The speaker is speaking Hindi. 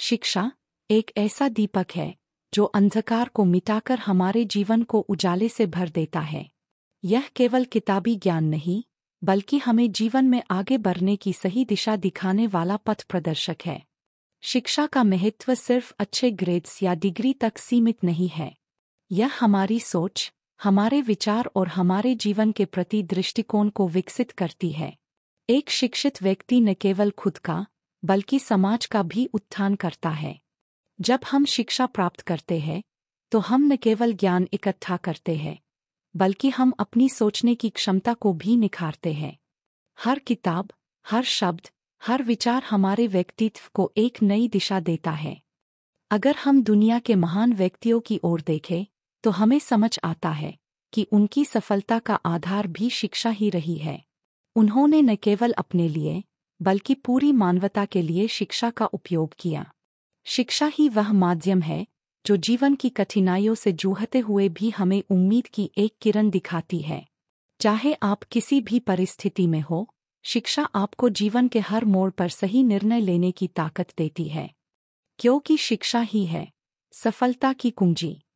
शिक्षा एक ऐसा दीपक है जो अंधकार को मिटाकर हमारे जीवन को उजाले से भर देता है यह केवल किताबी ज्ञान नहीं बल्कि हमें जीवन में आगे बढ़ने की सही दिशा दिखाने वाला पथ प्रदर्शक है शिक्षा का महत्व सिर्फ अच्छे ग्रेड्स या डिग्री तक सीमित नहीं है यह हमारी सोच हमारे विचार और हमारे जीवन के प्रति दृष्टिकोण को विकसित करती है एक शिक्षित व्यक्ति न केवल खुद का बल्कि समाज का भी उत्थान करता है जब हम शिक्षा प्राप्त करते हैं तो हम न केवल ज्ञान इकट्ठा करते हैं बल्कि हम अपनी सोचने की क्षमता को भी निखारते हैं हर किताब हर शब्द हर विचार हमारे व्यक्तित्व को एक नई दिशा देता है अगर हम दुनिया के महान व्यक्तियों की ओर देखें तो हमें समझ आता है कि उनकी सफलता का आधार भी शिक्षा ही रही है उन्होंने न केवल अपने लिए बल्कि पूरी मानवता के लिए शिक्षा का उपयोग किया शिक्षा ही वह माध्यम है जो जीवन की कठिनाइयों से जूहते हुए भी हमें उम्मीद की एक किरण दिखाती है चाहे आप किसी भी परिस्थिति में हो शिक्षा आपको जीवन के हर मोड़ पर सही निर्णय लेने की ताकत देती है क्योंकि शिक्षा ही है सफलता की कुंजी